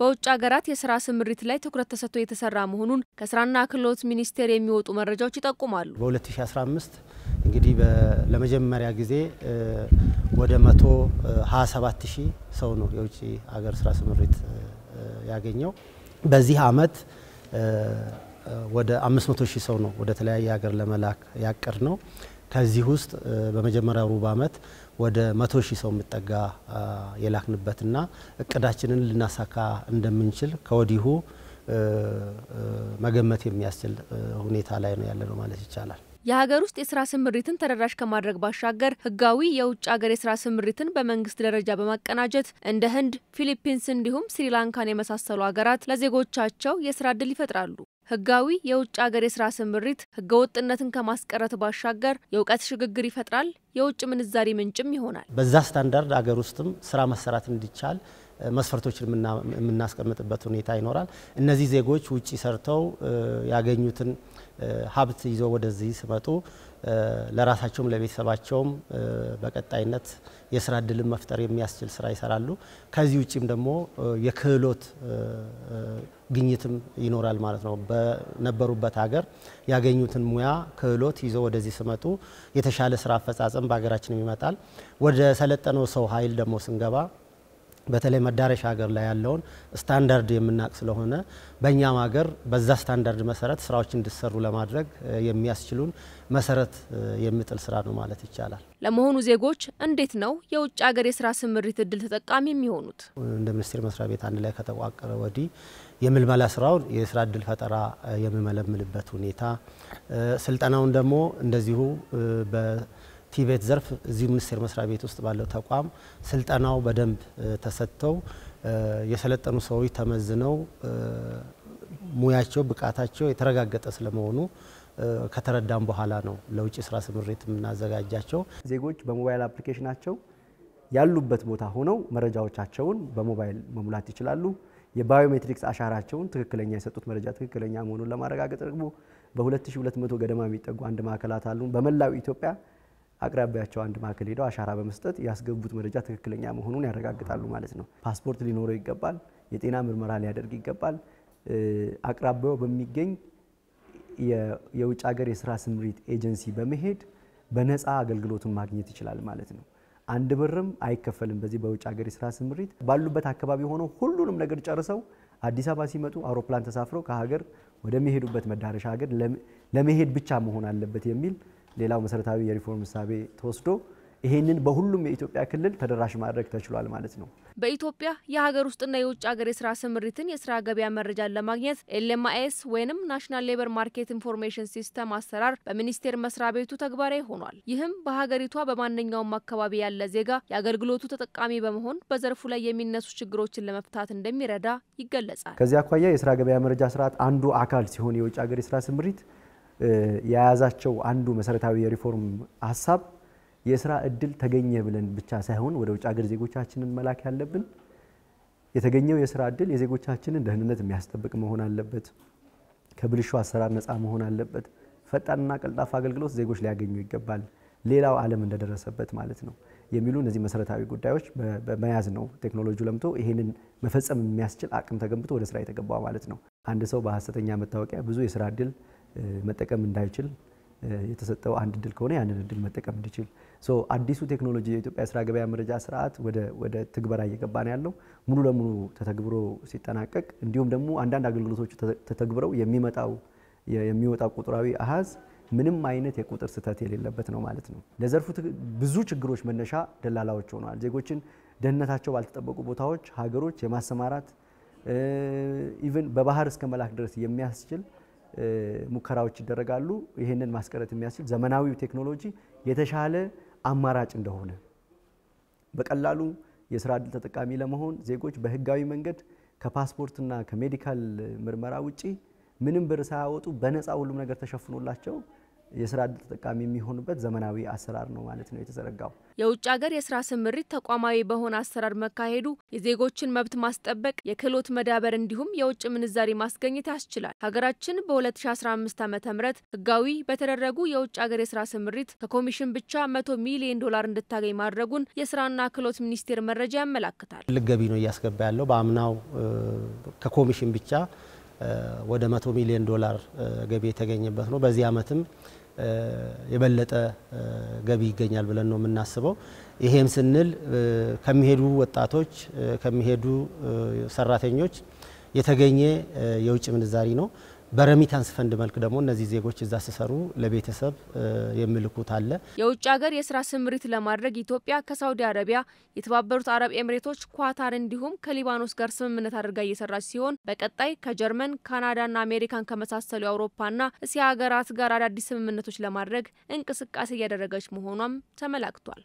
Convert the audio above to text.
በውጭ ሀገራት የስራ ስምሪት ላይ ትኩረት ተሰጥቶ የተሰራ መሆኑን ከስራና ክህሎት ሚኒስቴር የሚወጡ መረጃዎች ይጠቁማሉ። በ2015 እንግዲህ ለመጀመሪያ ጊዜ ወደ 127 ሺህ ሰው ነው የውጭ ሀገር ስራ ስምሪት ያገኘው። በዚህ አመት ወደ 500 ሺህ ሰው ነው ወደ ተለያየ ሀገር ለመላክ ያቀድ ነው። ከዚህ ውስጥ በመጀመሪያው ሩብ ዓመት ወደ መቶ ሺህ ሰው የሚጠጋ የላክንበትና እቅዳችንን ልናሳካ እንደምንችል ከወዲሁ መገመት የሚያስችል ሁኔታ ላይ ነው ያለ ነው ማለት ይቻላል። የሀገር ውስጥ የስራ ስምሪትን ተደራሽ ከማድረግ ባሻገር ህጋዊ የውጭ ሀገር የስራ ስምሪትን በመንግስት ደረጃ በማቀናጀት እንደ ህንድ፣ ፊሊፒንስ እንዲሁም ስሪላንካን የመሳሰሉ ሀገራት ለዜጎቻቸው የስራ እድል ይፈጥራሉ። ህጋዊ የውጭ ሀገር የስራ ስምሪት ህገወጥነትን ከማስቀረት ባሻገር የእውቀት ሽግግር ይፈጥራል፣ የውጭ ምንዛሪ ምንጭም ይሆናል። በዛ ስታንዳርድ አገር ውስጥም ስራ መሰራት እንዲቻል መስፈርቶችን የምናስቀምጥበት ሁኔታ ይኖራል። እነዚህ ዜጎች ውጭ ሰርተው ያገኙትን ሀብት ይዘው ወደዚህ ሲመጡ ለራሳቸውም ለቤተሰባቸውም በቀጣይነት የስራ እድልን መፍጠር የሚያስችል ስራ ይሰራሉ። ከዚህ ውጭም ደግሞ የክህሎት ግኝትም ይኖራል ማለት ነው። በነበሩበት ሀገር ያገኙትን ሙያ ክህሎት ይዘው ወደዚህ ሲመጡ የተሻለ ስራ አፈጻጸም በሀገራችንም ይመጣል። ወደ ሰለጠነው ሰው ኃይል ደግሞ ስንገባ በተለይ መዳረሻ ሀገር ላይ ያለውን ስታንዳርድ የምናውቅ ስለሆነ በእኛም ሀገር በዛ ስታንዳርድ መሰረት ስራዎች እንዲሰሩ ለማድረግ የሚያስችሉን መሰረት የሚጥል ስራ ነው ማለት ይቻላል። ለመሆኑ ዜጎች እንዴት ነው የውጭ ሀገር የስራ ስምሪት እድል ተጠቃሚ የሚሆኑት? እንደ ሚኒስቴር መስሪያ ቤት አንድ ላይ ከተቋቀረ ወዲህ የምልመላ ስራውን የስራ እድል ፈጠራ የምመለምልበት ሁኔታ ስልጠናውን ደግሞ እንደዚሁ ቲቤት ዘርፍ እዚሁ ሚኒስቴር መስሪያ ቤት ውስጥ ባለው ተቋም ስልጠናው በደንብ ተሰጥተው የሰለጠኑ ሰዎች ተመዝነው ሙያቸው ብቃታቸው የተረጋገጠ ስለመሆኑ ከተረዳም በኋላ ነው ለውጭ ስራ ስምሪት የምናዘጋጃቸው። ዜጎች በሞባይል አፕሊኬሽናቸው ያሉበት ቦታ ሆነው መረጃዎቻቸውን በሞባይል መሙላት ይችላሉ። የባዮሜትሪክስ አሻራቸውን ትክክለኛ የሰጡት መረጃ ትክክለኛ መሆኑን ለማረጋገጥ ደግሞ በ2200 ገደማ የሚጠጉ አንድ ማዕከላት አሉ በመላው ኢትዮጵያ አቅራቢያቸው አንድ ማዕከል ሄደው አሻራ በመስጠት ያስገቡት መረጃ ትክክለኛ መሆኑን ያረጋግጣሉ ማለት ነው። ፓስፖርት ሊኖረው ይገባል። የጤና ምርመራ ሊያደርግ ይገባል። አቅራቢያው በሚገኝ የውጭ ሀገር የስራ ስምሪት ኤጀንሲ በመሄድ በነፃ አገልግሎቱን ማግኘት ይችላል ማለት ነው። አንድ ብርም አይከፈልም። በዚህ በውጭ ሀገር የስራ ስምሪት ባሉበት አካባቢ ሆነው ሁሉንም ነገር ጨርሰው አዲስ አበባ ሲመጡ አውሮፕላን ተሳፍረው ከሀገር ወደሚሄዱበት መዳረሻ ሀገር ለመሄድ ብቻ መሆን አለበት የሚል ሌላው መሰረታዊ የሪፎርም እሳቤ ተወስዶ ይሄንን በሁሉም የኢትዮጵያ ክልል ተደራሽ ማድረግ ተችሏል ማለት ነው። በኢትዮጵያ የሀገር ውስጥና የውጭ ሀገር የስራ ስምሪትን የስራ ገበያ መረጃን ለማግኘት ኤልኤምአይኤስ ወይንም ናሽናል ሌበር ማርኬት ኢንፎርሜሽን ሲስተም አሰራር በሚኒስቴር መስሪያ ቤቱ ተግባራዊ ሆኗል። ይህም በሀገሪቷ በማንኛውም አካባቢ ያለ ዜጋ የአገልግሎቱ ተጠቃሚ በመሆን በዘርፉ ላይ የሚነሱ ችግሮችን ለመፍታት እንደሚረዳ ይገለጻል። ከዚህ አኳያ የስራ ገበያ መረጃ ስርዓት አንዱ አካል ሲሆን የውጭ ሀገር የስራ ስምሪት የያዛቸው አንዱ መሰረታዊ የሪፎርም ሀሳብ የስራ እድል ተገኘ ብለን ብቻ ሳይሆን ወደ ውጭ ሀገር ዜጎቻችንን መላክ ያለብን የተገኘው የስራ እድል የዜጎቻችንን ደህንነት የሚያስጠብቅ መሆን አለበት። ከብልሹ አሰራር ነፃ መሆን አለበት። ፈጣንና ቀልጣፋ አገልግሎት ዜጎች ሊያገኙ ይገባል። ሌላው ዓለም እንደደረሰበት ማለት ነው የሚሉ እነዚህ መሰረታዊ ጉዳዮች በመያዝ ነው ቴክኖሎጂ ለምቶ ይሄንን መፈጸም የሚያስችል አቅም ተገንብቶ ወደ ስራ የተገባ ማለት ነው። አንድ ሰው በሀሰተኛ መታወቂያ ብዙ የስራ እድል መጠቀም እንዳይችል የተሰጠው አንድ እድል ከሆነ ያንን እድል መጠቀም እንዲችል አዲሱ ቴክኖሎጂ የኢትዮጵያ ስራ ገበያ መረጃ ስርዓት ወደ ትግበራ እየገባ ነው ያለው። ሙሉ ለሙሉ ተተግብሮ ሲጠናቀቅ እንዲሁም ደግሞ አንዳንድ አገልግሎቶች ተተግብረው የሚመጣው የሚወጣው ቁጥራዊ አሃዝ ምንም አይነት የቁጥር ስህተት የሌለበት ነው ማለት ነው። ለዘርፉ ብዙ ችግሮች መነሻ ደላላዎች ሆነዋል። ዜጎችን ደህንነታቸው ባልተጠበቁ ቦታዎች ሀገሮች የማሰማራት ኢቨን በባህር እስከ መላክ ድረስ የሚያስችል ሙከራዎች ይደረጋሉ። ይህንን ማስቀረት የሚያስችል ዘመናዊ ቴክኖሎጂ የተሻለ አማራጭ እንደሆነ በቀላሉ የስራ እድል ተጠቃሚ ለመሆን ዜጎች በህጋዊ መንገድ ከፓስፖርትና ከሜዲካል ምርመራ ውጪ ምንም ብር ሳያወጡ በነፃ ሁሉም ነገር ተሸፍኖላቸው የስራ እድል ተጠቃሚ የሚሆኑበት ዘመናዊ አሰራር ነው ማለት ነው የተዘረጋው። የውጭ ሀገር የስራ ስምሪት ተቋማዊ በሆነ አሰራር መካሄዱ የዜጎችን መብት ማስጠበቅ፣ የክህሎት መዳበር እንዲሁም የውጭ ምንዛሪ ማስገኘት ያስችላል። ሀገራችን በ2015 ዓ ም ህጋዊ በተደረጉ የውጭ ሀገር የስራ ስምሪት ከኮሚሽን ብቻ 100 ሚሊዮን ዶላር እንድታገኝ ማድረጉን የስራና ክህሎት ሚኒስቴር መረጃ ያመላክታል። ልገቢ ገቢ ነው እያስገባ ያለው በአምናው ከኮሚሽን ብቻ ወደ 100 ሚሊዮን ዶላር ገቢ የተገኘበት ነው። በዚህ ዓመትም የበለጠ ገቢ ይገኛል ብለን ነው የምናስበው። ይሄም ስንል ከሚሄዱ ወጣቶች ከሚሄዱ ሰራተኞች የተገኘ የውጭ ምንዛሪ ነው። በረሚታንስ ፈንድ መልክ ደግሞ እነዚህ ዜጎች እዛ ሲሰሩ ለቤተሰብ የሚልኩት አለ። የውጭ ሀገር የስራ ስምሪት ለማድረግ ኢትዮጵያ ከሳውዲ አረቢያ፣ የተባበሩት አረብ ኤምሬቶች፣ ኳታር እንዲሁም ከሊባኖስ ጋር ስምምነት አድርጋ እየሰራች ሲሆን በቀጣይ ከጀርመን ካናዳና አሜሪካን ከመሳሰሉ የአውሮፓና እስያ ሀገራት ጋር አዳዲስ ስምምነቶች ለማድረግ እንቅስቃሴ እያደረገች መሆኗም ተመላክቷል።